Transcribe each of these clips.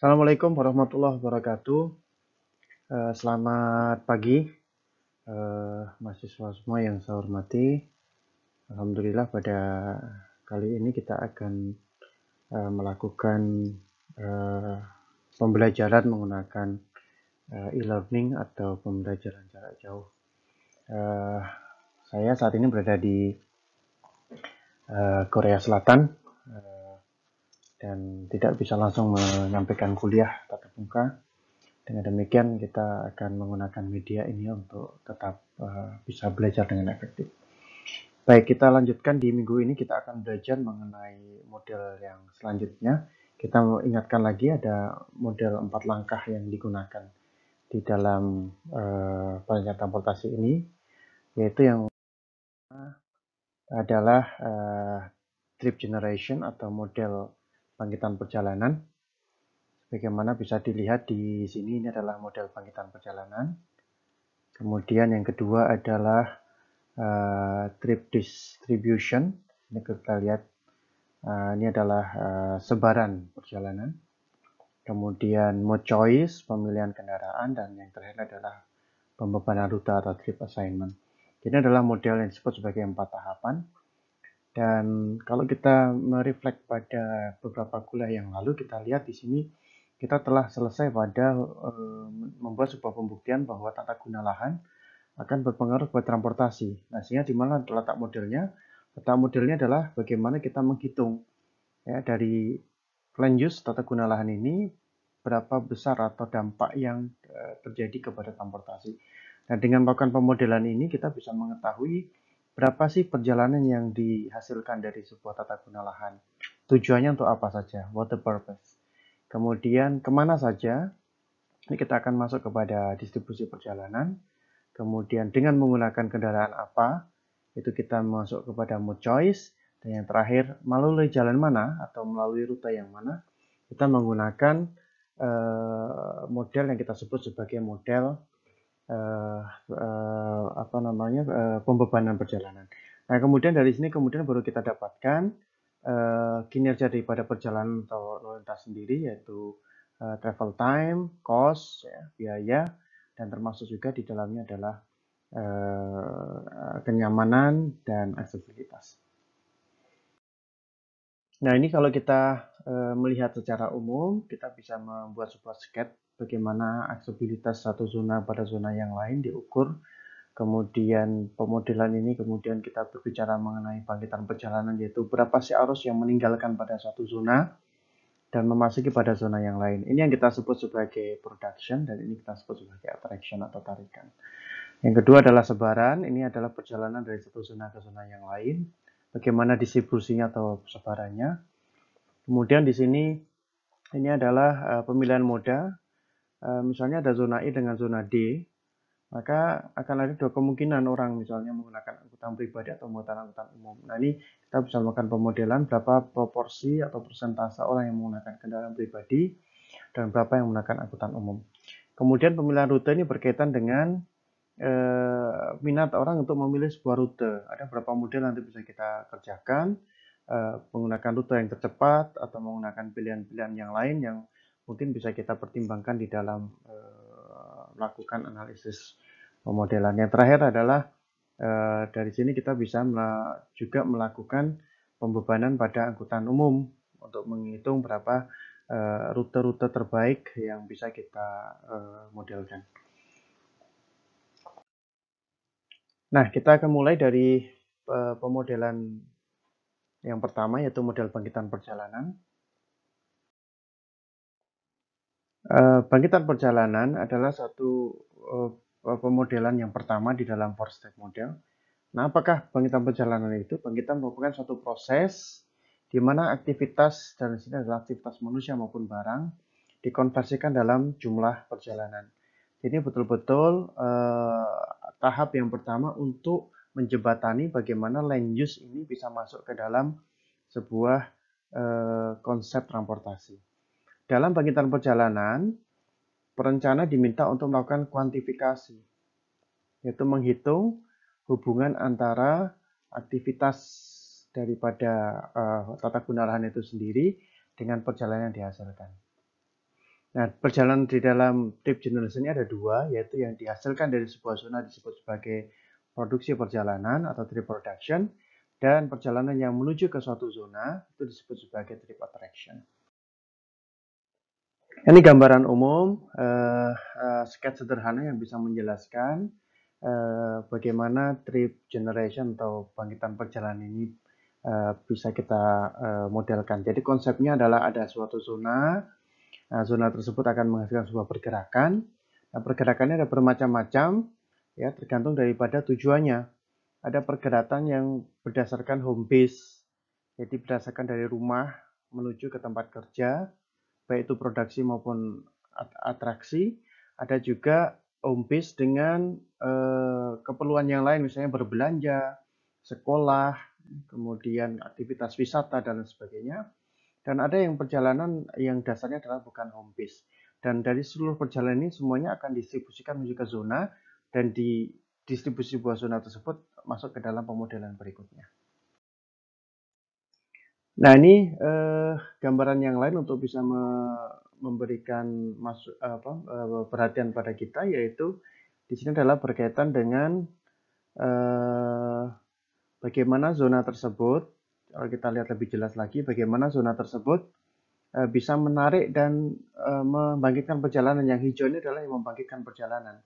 Assalamualaikum warahmatullahi wabarakatuh. Eh, selamat pagi, eh, mahasiswa semua yang saya hormati. Alhamdulillah pada kali ini kita akan eh, melakukan pembelajaran menggunakan e-learning atau pembelajaran jarak jauh. Saya saat ini berada di Korea Selatan dan tidak bisa langsung menyampaikan kuliah tatap muka. Dengan demikian kita akan menggunakan media ini untuk tetap uh, bisa belajar dengan efektif. Baik, kita lanjutkan di minggu ini kita akan belajar mengenai model yang selanjutnya. Kita ingatkan lagi ada model empat langkah yang digunakan di dalam uh, eh, perencanaan transportasi ini, yaitu yang adalah uh, trip generation atau model bangkitan perjalanan. Bagaimana bisa dilihat di sini ini adalah model bangkitan perjalanan. Kemudian yang kedua adalah uh, trip distribution. Ini kita lihat uh, ini adalah uh, sebaran perjalanan. Kemudian mode choice pemilihan kendaraan dan yang terakhir adalah pembebanan rute atau trip assignment. Ini adalah model yang disebut sebagai empat tahapan. Dan kalau kita mereflek pada beberapa kuliah yang lalu, kita lihat di sini kita telah selesai pada e, membuat sebuah pembuktian bahwa tata guna lahan akan berpengaruh buat transportasi. Nah, sehingga di mana letak modelnya? Letak modelnya adalah bagaimana kita menghitung ya dari land use tata guna lahan ini berapa besar atau dampak yang eh, terjadi kepada transportasi. Nah, dengan melakukan pemodelan ini kita bisa mengetahui berapa sih perjalanan yang dihasilkan dari sebuah tata guna lahan? Tujuannya untuk apa saja? What the purpose? Kemudian kemana saja? Ini kita akan masuk kepada distribusi perjalanan. Kemudian dengan menggunakan kendaraan apa? Itu kita masuk kepada mode choice. Dan yang terakhir, melalui jalan mana atau melalui rute yang mana? Kita menggunakan eh, model yang kita sebut sebagai model uh, apa namanya uh, pembebanan perjalanan. Nah kemudian dari sini kemudian baru kita dapatkan uh, kinerja daripada perjalanan atau lalu lintas sendiri yaitu uh, travel time, cost, ya, biaya dan termasuk juga di dalamnya adalah uh, kenyamanan dan aksesibilitas. Nah ini kalau kita Eh, melihat secara umum, kita bisa membuat sebuah sket bagaimana aksesibilitas satu zona pada zona yang lain diukur. Kemudian pemodelan ini kemudian kita berbicara mengenai bangkitan perjalanan yaitu berapa sih arus yang meninggalkan pada satu zona dan memasuki pada zona yang lain. Ini yang kita sebut sebagai production dan ini kita sebut sebagai attraction atau tarikan. Yang kedua adalah sebaran, ini adalah perjalanan dari satu zona ke zona yang lain. Bagaimana distribusinya atau sebarannya Kemudian di sini ini adalah uh, pemilihan moda. Uh, misalnya ada zona E dengan zona D, maka akan ada dua kemungkinan orang misalnya menggunakan angkutan pribadi atau menggunakan angkutan umum. Nah ini kita bisa melakukan pemodelan berapa proporsi atau persentase orang yang menggunakan kendaraan pribadi dan berapa yang menggunakan angkutan umum. Kemudian pemilihan rute ini berkaitan dengan eh, minat orang untuk memilih sebuah rute. Ada beberapa model nanti bisa kita kerjakan. Eh, menggunakan rute yang tercepat atau menggunakan pilihan-pilihan yang lain yang mungkin bisa kita pertimbangkan di dalam uh, melakukan analisis pemodelan. Yang terakhir adalah eh, dari sini kita bisa juga melakukan pembebanan pada angkutan umum untuk menghitung berapa rute-rute terbaik yang bisa kita modelkan. Nah, kita akan mulai dari pemodelan yang pertama yaitu model bangkitan perjalanan. Eh, bangkitan perjalanan adalah satu eh, pemodelan yang pertama di dalam four step model. Nah, apakah bangkitan perjalanan itu? Bangkitan merupakan suatu proses di mana aktivitas dan sini adalah aktivitas manusia maupun barang dikonversikan dalam jumlah perjalanan. Jadi betul-betul eh, tahap yang pertama untuk menjebatani bagaimana land use ini bisa masuk ke dalam sebuah eh, konsep transportasi. Dalam bangkitan perjalanan, perencana diminta untuk melakukan kuantifikasi, yaitu menghitung hubungan antara aktivitas daripada eh, tata guna lahan itu sendiri dengan perjalanan yang dihasilkan. Nah, perjalanan di dalam trip generation ini ada dua, yaitu yang dihasilkan dari sebuah zona disebut sebagai produksi perjalanan atau trip production, dan perjalanan yang menuju ke suatu zona itu disebut sebagai trip attraction. Ini gambaran umum, uh, uh, sketch sederhana yang bisa menjelaskan uh, bagaimana trip generation atau bangkitan perjalanan ini uh, bisa kita uh, modelkan. Jadi konsepnya adalah ada suatu zona, uh, zona tersebut akan menghasilkan sebuah pergerakan, nah, pergerakannya ada bermacam-macam, ya tergantung daripada tujuannya. Ada pergerakan yang berdasarkan home base, jadi berdasarkan dari rumah menuju ke tempat kerja, baik itu produksi maupun atraksi. Ada juga home base dengan eh, keperluan yang lain, misalnya berbelanja, sekolah, kemudian aktivitas wisata dan sebagainya. Dan ada yang perjalanan yang dasarnya adalah bukan home base. Dan dari seluruh perjalanan ini semuanya akan distribusikan menuju ke zona dan di distribusi buah zona tersebut masuk ke dalam pemodelan berikutnya. Nah ini eh, gambaran yang lain untuk bisa me memberikan masuk apa eh, perhatian pada kita yaitu di sini adalah berkaitan dengan eh, bagaimana zona tersebut kalau kita lihat lebih jelas lagi bagaimana zona tersebut eh, bisa menarik dan eh, membangkitkan perjalanan yang hijau ini adalah yang membangkitkan perjalanan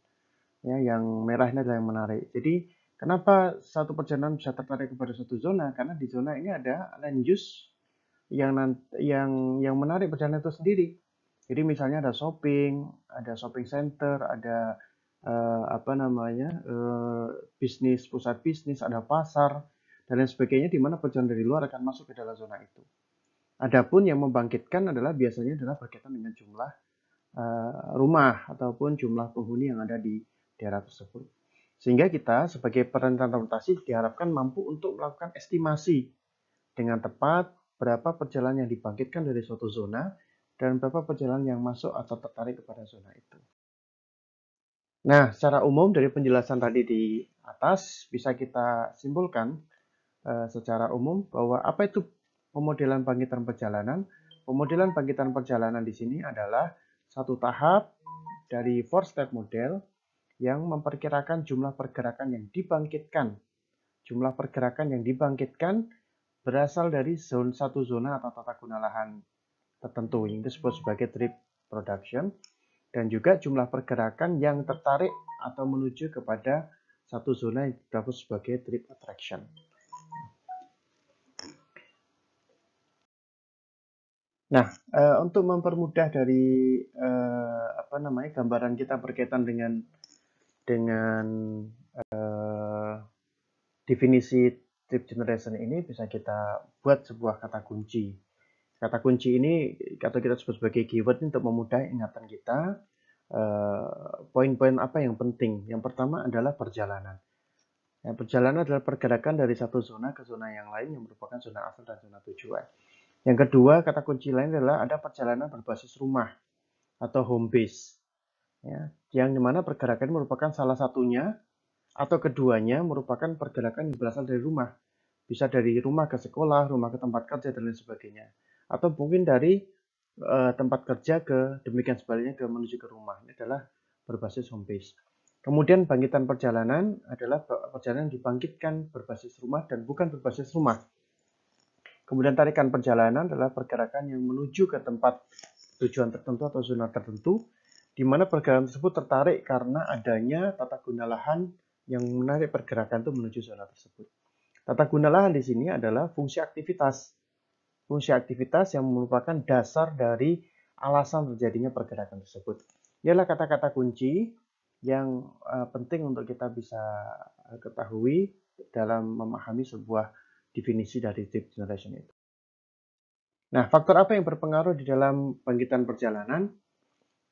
ya yang merah ini adalah yang menarik jadi kenapa satu perjalanan bisa tertarik kepada satu zona karena di zona ini ada land use yang yang yang menarik perjalanan itu sendiri jadi misalnya ada shopping ada shopping center ada uh, apa namanya uh, bisnis pusat bisnis ada pasar dan lain sebagainya di mana perjalanan dari luar akan masuk ke dalam zona itu. Adapun yang membangkitkan adalah biasanya adalah berkaitan dengan jumlah uh, rumah ataupun jumlah penghuni yang ada di daerah tersebut. Sehingga kita sebagai perencana transportasi diharapkan mampu untuk melakukan estimasi dengan tepat berapa perjalanan yang dibangkitkan dari suatu zona dan berapa perjalanan yang masuk atau tertarik kepada zona itu. Nah, secara umum dari penjelasan tadi di atas bisa kita simpulkan e, secara umum bahwa apa itu pemodelan bangkitan perjalanan? Pemodelan bangkitan perjalanan di sini adalah satu tahap dari four step model yang memperkirakan jumlah pergerakan yang dibangkitkan. Jumlah pergerakan yang dibangkitkan berasal dari zone satu zona atau tata guna lahan tertentu yang disebut sebagai trip production dan juga jumlah pergerakan yang tertarik atau menuju kepada satu zona yang disebut sebagai trip attraction. Nah, eh, untuk mempermudah dari eh, apa namanya gambaran kita berkaitan dengan dengan uh, definisi trip generation ini bisa kita buat sebuah kata kunci. Kata kunci ini kata kita sebut sebagai keyword untuk memudah ingatan kita eh, poin-poin uh, apa yang penting. Yang pertama adalah perjalanan. Ya, perjalanan adalah pergerakan dari satu zona ke zona yang lain yang merupakan zona asal dan zona tujuan. Yang kedua, kata kunci lain adalah ada perjalanan berbasis rumah atau home base ya, yang dimana pergerakan merupakan salah satunya atau keduanya merupakan pergerakan yang berasal dari rumah. Bisa dari rumah ke sekolah, rumah ke tempat kerja, dan lain sebagainya. Atau mungkin dari e, tempat kerja ke demikian sebaliknya ke menuju ke rumah. Ini adalah berbasis home base. Kemudian bangkitan perjalanan adalah perjalanan dibangkitkan berbasis rumah dan bukan berbasis rumah. Kemudian tarikan perjalanan adalah pergerakan yang menuju ke tempat tujuan tertentu atau zona tertentu di mana pergerakan tersebut tertarik karena adanya tata guna lahan yang menarik pergerakan itu menuju zona tersebut. Tata guna lahan di sini adalah fungsi aktivitas. Fungsi aktivitas yang merupakan dasar dari alasan terjadinya pergerakan tersebut. Ialah kata-kata kunci yang e, penting untuk kita bisa ketahui dalam memahami sebuah definisi dari trip generation itu. Nah, faktor apa yang berpengaruh di dalam bangkitan perjalanan?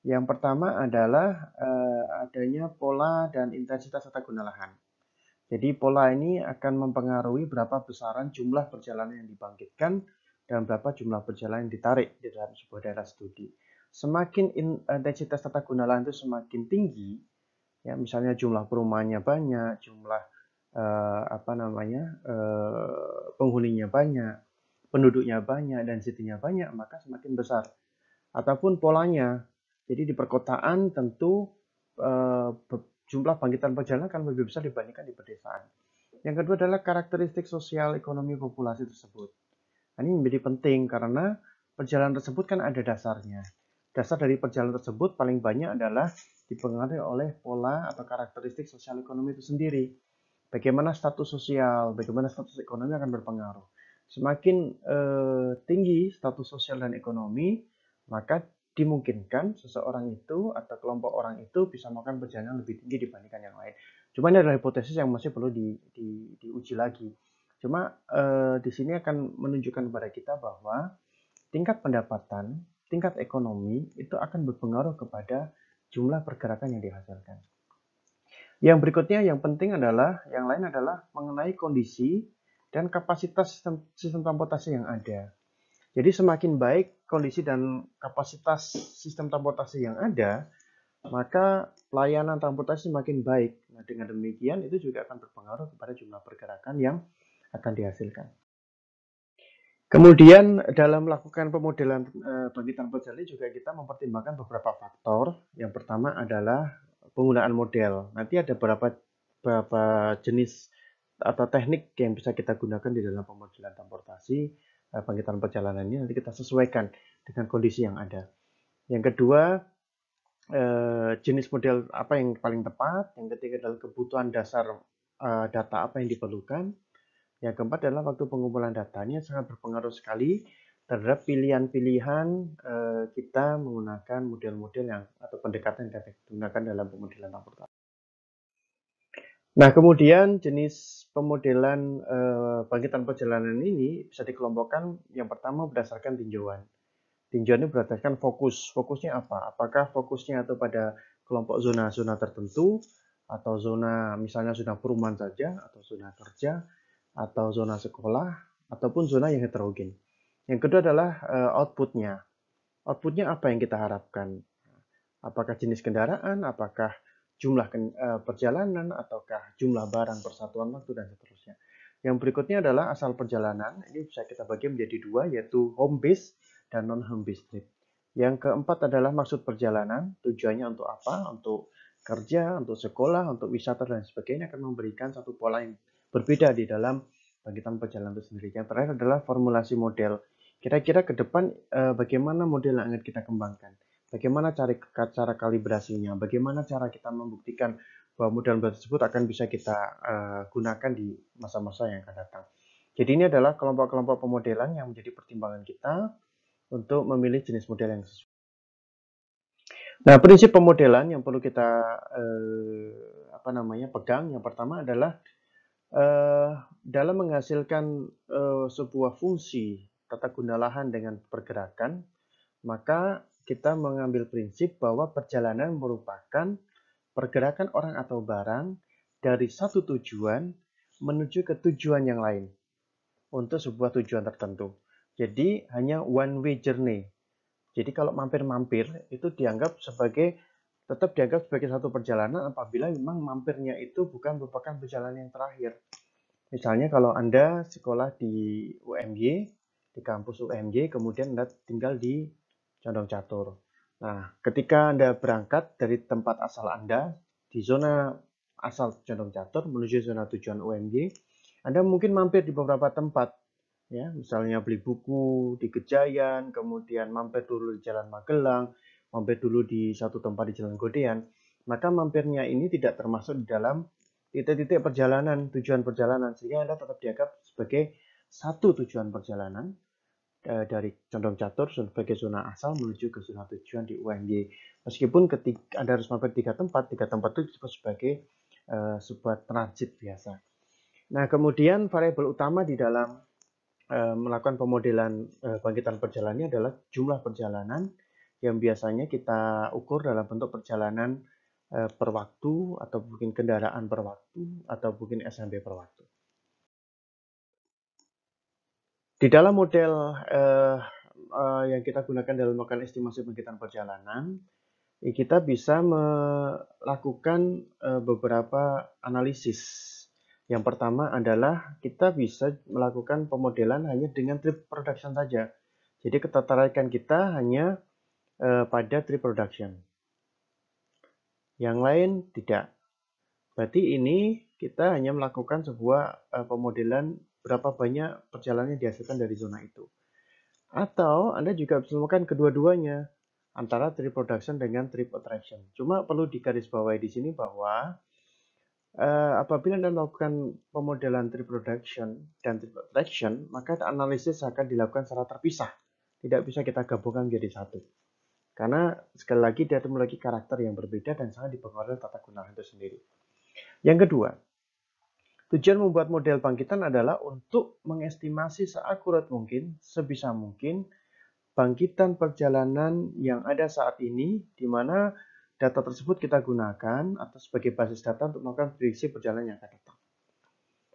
Yang pertama adalah eh, adanya pola dan intensitas tata guna lahan. Jadi pola ini akan mempengaruhi berapa besaran jumlah perjalanan yang dibangkitkan dan berapa jumlah perjalanan yang ditarik di dalam sebuah daerah studi. Semakin intensitas tata guna lahan itu semakin tinggi, ya misalnya jumlah perumahannya banyak, jumlah eh, apa namanya eh, penghuninya banyak, penduduknya banyak dan situnya banyak, maka semakin besar. Ataupun polanya, jadi di perkotaan tentu eh, jumlah bangkitan perjalanan akan lebih besar dibandingkan di pedesaan. Yang kedua adalah karakteristik sosial ekonomi populasi tersebut. Nah, ini menjadi penting karena perjalanan tersebut kan ada dasarnya. Dasar dari perjalanan tersebut paling banyak adalah dipengaruhi oleh pola atau karakteristik sosial ekonomi itu sendiri. Bagaimana status sosial, bagaimana status ekonomi akan berpengaruh. Semakin eh, tinggi status sosial dan ekonomi, maka dimungkinkan seseorang itu atau kelompok orang itu bisa melakukan perjalanan lebih tinggi dibandingkan yang lain. Cuma ini adalah hipotesis yang masih perlu di, di, diuji lagi. Cuma eh, di sini akan menunjukkan kepada kita bahwa tingkat pendapatan, tingkat ekonomi itu akan berpengaruh kepada jumlah pergerakan yang dihasilkan. Yang berikutnya yang penting adalah yang lain adalah mengenai kondisi dan kapasitas sistem, sistem transportasi yang ada. Jadi semakin baik kondisi dan kapasitas sistem transportasi yang ada, maka pelayanan transportasi makin baik. Nah, dengan demikian itu juga akan berpengaruh kepada jumlah pergerakan yang akan dihasilkan. Kemudian dalam melakukan pemodelan e, eh, transportasi juga kita mempertimbangkan beberapa faktor. Yang pertama adalah penggunaan model. Nanti ada beberapa beberapa jenis atau teknik yang bisa kita gunakan di dalam pemodelan transportasi bangkitan eh, perjalanannya nanti kita sesuaikan dengan kondisi yang ada. Yang kedua, eh, jenis model apa yang paling tepat. Yang ketiga adalah kebutuhan dasar eh, data apa yang diperlukan. Yang keempat adalah waktu pengumpulan datanya sangat berpengaruh sekali terhadap pilihan-pilihan kita menggunakan model-model yang atau pendekatan yang kita gunakan dalam pemodelan transportasi. Nah, kemudian jenis pemodelan eh, bangkitan perjalanan ini bisa dikelompokkan yang pertama berdasarkan tinjauan. Tinjauan ini berdasarkan fokus. Fokusnya apa? Apakah fokusnya atau pada kelompok zona-zona tertentu atau zona misalnya zona perumahan saja atau zona kerja atau zona sekolah ataupun zona yang heterogen. Yang kedua adalah eh, outputnya. Outputnya apa yang kita harapkan? Apakah jenis kendaraan? Apakah jumlah eh, perjalanan ataukah jumlah barang persatuan waktu dan seterusnya. Yang berikutnya adalah asal perjalanan. Ini bisa kita bagi menjadi dua, yaitu home base dan non-home base trip. Yang keempat adalah maksud perjalanan. Tujuannya untuk apa? Untuk kerja, untuk sekolah, untuk wisata, dan sebagainya akan memberikan satu pola yang berbeda di dalam bangkitan perjalanan itu sendiri. Yang terakhir adalah formulasi model. Kira-kira ke depan eh, bagaimana model yang akan kita kembangkan? Bagaimana cari cara kalibrasinya? Bagaimana cara kita membuktikan bahwa modal tersebut akan bisa kita uh, gunakan di masa-masa yang akan datang? Jadi ini adalah kelompok-kelompok pemodelan yang menjadi pertimbangan kita untuk memilih jenis model yang sesuai. Nah, prinsip pemodelan yang perlu kita eh, apa namanya pegang yang pertama adalah eh, dalam menghasilkan eh, sebuah fungsi tata guna lahan dengan pergerakan, maka kita mengambil prinsip bahwa perjalanan merupakan pergerakan orang atau barang dari satu tujuan menuju ke tujuan yang lain untuk sebuah tujuan tertentu. Jadi hanya one way journey. Jadi kalau mampir-mampir itu dianggap sebagai tetap dianggap sebagai satu perjalanan apabila memang mampirnya itu bukan merupakan perjalanan yang terakhir. Misalnya kalau Anda sekolah di UMG di kampus UMG kemudian Anda tinggal di condong catur. Nah, ketika Anda berangkat dari tempat asal Anda di zona asal condong catur menuju zona tujuan UMG, Anda mungkin mampir di beberapa tempat ya, misalnya beli buku di Gejayan, kemudian mampir dulu di Jalan Magelang, mampir dulu di satu tempat di Jalan Godean. Maka mampirnya ini tidak termasuk di dalam titik-titik perjalanan, tujuan perjalanan sehingga Anda tetap dianggap sebagai satu tujuan perjalanan Eh, dari condong catur sebagai zona asal menuju ke zona tujuan di UMY. Meskipun ketika Anda harus mampir tiga tempat, tiga tempat itu disebut sebagai uh, sebuah transit biasa. Nah, kemudian variabel utama di dalam uh, melakukan pemodelan uh, bangkitan perjalanannya adalah jumlah perjalanan yang biasanya kita ukur dalam bentuk perjalanan per waktu atau mungkin kendaraan per waktu atau mungkin SMB per waktu. Di dalam model uh, uh, yang kita gunakan dalam melakukan estimasi penghitungan perjalanan, eh, kita bisa melakukan uh, beberapa analisis. Yang pertama adalah kita bisa melakukan pemodelan hanya dengan trip production saja. Jadi ketertarikan kita hanya uh, pada trip production. Yang lain tidak. Berarti ini kita hanya melakukan sebuah uh, pemodelan berapa banyak perjalanan yang dihasilkan dari zona itu. Atau Anda juga bisa melakukan kedua-duanya antara trip production dengan trip attraction. Cuma perlu digarisbawahi di sini bahwa uh, apabila Anda melakukan pemodelan trip production dan trip attraction, maka analisis akan dilakukan secara terpisah. Tidak bisa kita gabungkan menjadi satu. Karena sekali lagi dia memiliki karakter yang berbeda dan sangat dipengaruhi tata guna itu sendiri. Yang kedua, Tujuan membuat model bangkitan adalah untuk mengestimasi seakurat mungkin, sebisa mungkin, bangkitan perjalanan yang ada saat ini, di mana data tersebut kita gunakan atau sebagai basis data untuk melakukan prediksi perjalanan yang akan datang.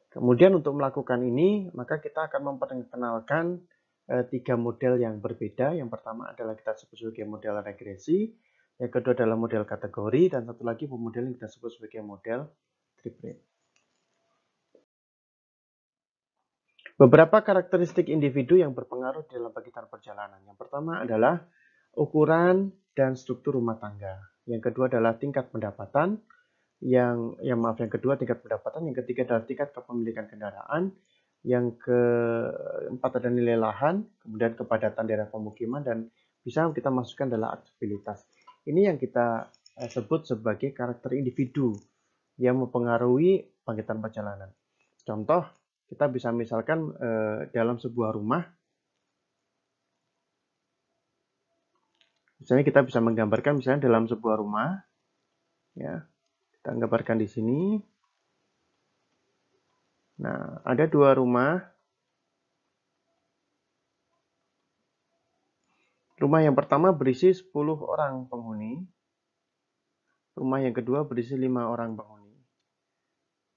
Kemudian untuk melakukan ini, maka kita akan memperkenalkan e, tiga model yang berbeda. Yang pertama adalah kita sebut sebagai model regresi, yang kedua adalah model kategori, dan satu lagi model yang kita sebut sebagai model trip Beberapa karakteristik individu yang berpengaruh dalam pagitan perjalanan. Yang pertama adalah ukuran dan struktur rumah tangga. Yang kedua adalah tingkat pendapatan. Yang yang maaf yang kedua tingkat pendapatan, yang ketiga adalah tingkat kepemilikan kendaraan, yang keempat adalah nilai lahan, kemudian kepadatan daerah pemukiman dan bisa kita masukkan adalah aktivitas. Ini yang kita eh, sebut sebagai karakter individu yang mempengaruhi pagitan perjalanan. Contoh kita bisa misalkan e, dalam sebuah rumah, misalnya kita bisa menggambarkan misalnya dalam sebuah rumah, ya kita gambarkan di sini. Nah, ada dua rumah. Rumah yang pertama berisi 10 orang penghuni. Rumah yang kedua berisi 5 orang penghuni.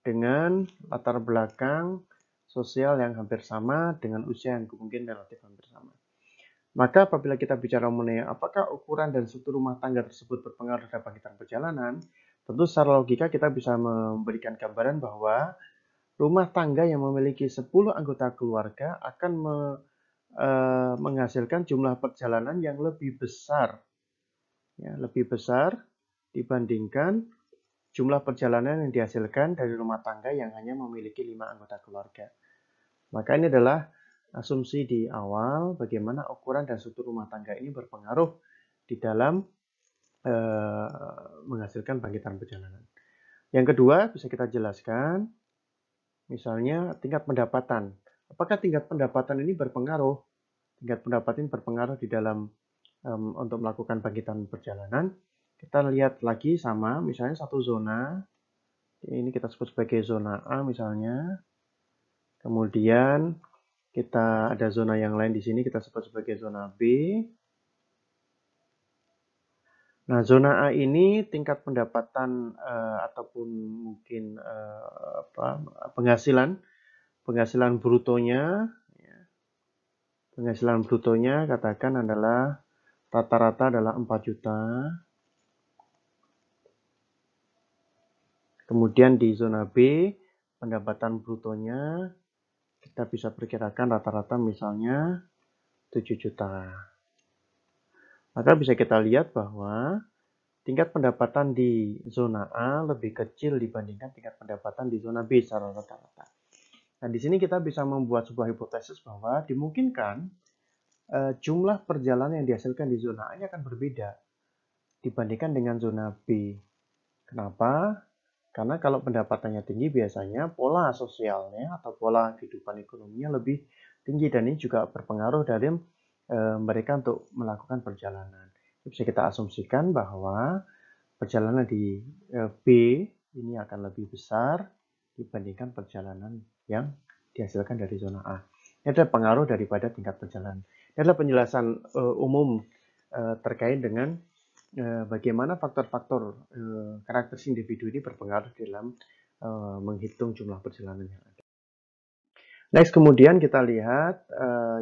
Dengan latar belakang sosial yang hampir sama dengan usia yang mungkin relatif hampir sama. Maka apabila kita bicara mengenai apakah ukuran dan struktur rumah tangga tersebut berpengaruh terhadap bangkitan perjalanan, tentu secara logika kita bisa memberikan gambaran bahwa rumah tangga yang memiliki 10 anggota keluarga akan me, e, menghasilkan jumlah perjalanan yang lebih besar. Ya, lebih besar dibandingkan jumlah perjalanan yang dihasilkan dari rumah tangga yang hanya memiliki 5 anggota keluarga. Maka ini adalah asumsi di awal bagaimana ukuran dan struktur rumah tangga ini berpengaruh di dalam e, menghasilkan bangkitan perjalanan. Yang kedua bisa kita jelaskan, misalnya tingkat pendapatan. Apakah tingkat pendapatan ini berpengaruh? Tingkat pendapatan ini berpengaruh di dalam e, untuk melakukan bangkitan perjalanan. Kita lihat lagi sama, misalnya satu zona, ini kita sebut sebagai zona A misalnya, Kemudian kita ada zona yang lain di sini kita sebut sebagai zona B. Nah, zona A ini tingkat pendapatan uh, ataupun mungkin uh, apa, penghasilan penghasilan brutonya ya. penghasilan brutonya katakan adalah rata-rata adalah 4 juta. Kemudian di zona B pendapatan brutonya kita bisa perkirakan rata-rata misalnya 7 juta. Maka bisa kita lihat bahwa tingkat pendapatan di zona A lebih kecil dibandingkan tingkat pendapatan di zona B secara rata-rata. Nah, di sini kita bisa membuat sebuah hipotesis bahwa dimungkinkan eh, jumlah perjalanan yang dihasilkan di zona A akan berbeda dibandingkan dengan zona B. Kenapa? Karena kalau pendapatannya tinggi biasanya pola sosialnya atau pola kehidupan ekonominya lebih tinggi dan ini juga berpengaruh dari e, mereka untuk melakukan perjalanan. Bisa kita asumsikan bahwa perjalanan di e, B ini akan lebih besar dibandingkan perjalanan yang dihasilkan dari zona A. Ini adalah pengaruh daripada tingkat perjalanan. Ini adalah penjelasan e, umum e, terkait dengan Eh, bagaimana faktor-faktor eh, karakter individu ini berpengaruh dalam eh, menghitung jumlah perjalanan yang ada. Next, kemudian kita lihat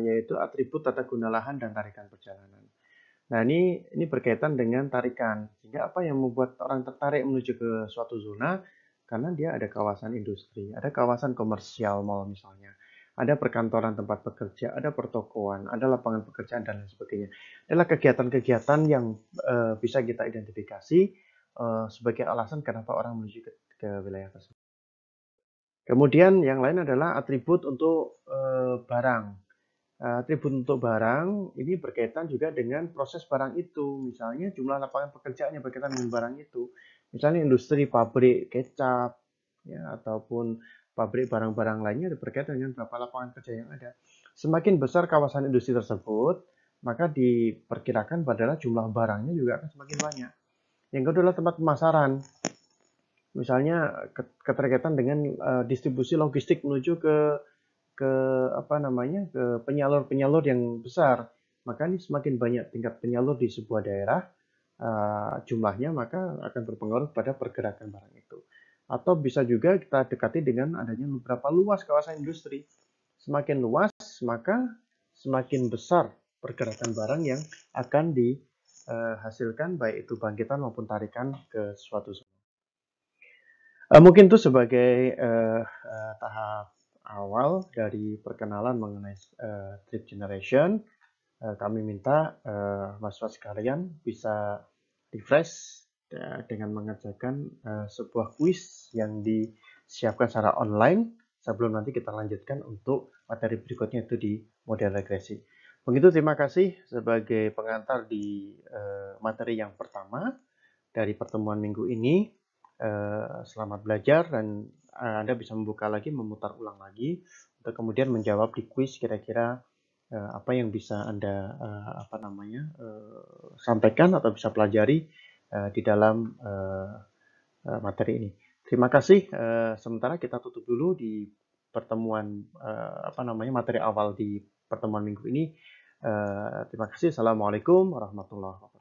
yaitu atribut tata guna lahan dan tarikan perjalanan. Nah, ini ini berkaitan dengan tarikan. Sehingga apa yang membuat orang tertarik menuju ke suatu zona? Karena dia ada kawasan industri, ada kawasan komersial mall misalnya ada perkantoran tempat bekerja, ada pertokoan, ada lapangan pekerjaan dan lain sebagainya. Adalah kegiatan-kegiatan yang uh, bisa kita identifikasi uh, sebagai alasan kenapa orang menuju ke, ke wilayah tersebut. Kemudian yang lain adalah atribut untuk uh, barang. Atribut untuk barang ini berkaitan juga dengan proses barang itu, misalnya jumlah lapangan pekerjaan yang berkaitan dengan barang itu, misalnya industri pabrik kecap, ya ataupun pabrik barang-barang lainnya berkaitan dengan berapa lapangan kerja yang ada. Semakin besar kawasan industri tersebut, maka diperkirakan padahal jumlah barangnya juga akan semakin banyak. Yang kedua adalah tempat pemasaran. Misalnya keterkaitan dengan uh, distribusi logistik menuju ke ke apa namanya ke penyalur-penyalur yang besar. Maka ini semakin banyak tingkat penyalur di sebuah daerah uh, jumlahnya maka akan berpengaruh pada pergerakan barang itu. Atau bisa juga kita dekati dengan adanya beberapa luas kawasan industri. Semakin luas, maka semakin besar pergerakan barang yang akan dihasilkan, eh, baik itu bangkitan maupun tarikan ke suatu zona. Eh, mungkin itu sebagai uh, tahap awal dari perkenalan mengenai uh, trip generation. Uh, kami minta uh, mahasiswa sekalian bisa refresh Ya, dengan mengerjakan uh, sebuah kuis yang disiapkan secara online sebelum nanti kita lanjutkan untuk materi berikutnya itu di model regresi. Begitu terima kasih sebagai pengantar di uh, materi yang pertama dari pertemuan minggu ini. Uh, selamat belajar dan uh, Anda bisa membuka lagi, memutar ulang lagi untuk kemudian menjawab di kuis kira-kira apa yang bisa Anda apa namanya sampaikan atau bisa pelajari Eh, di dalam eh, eh, materi ini. Terima kasih. sementara kita tutup dulu di pertemuan apa namanya materi awal di pertemuan minggu ini. terima kasih. Assalamualaikum warahmatullahi wabarakatuh.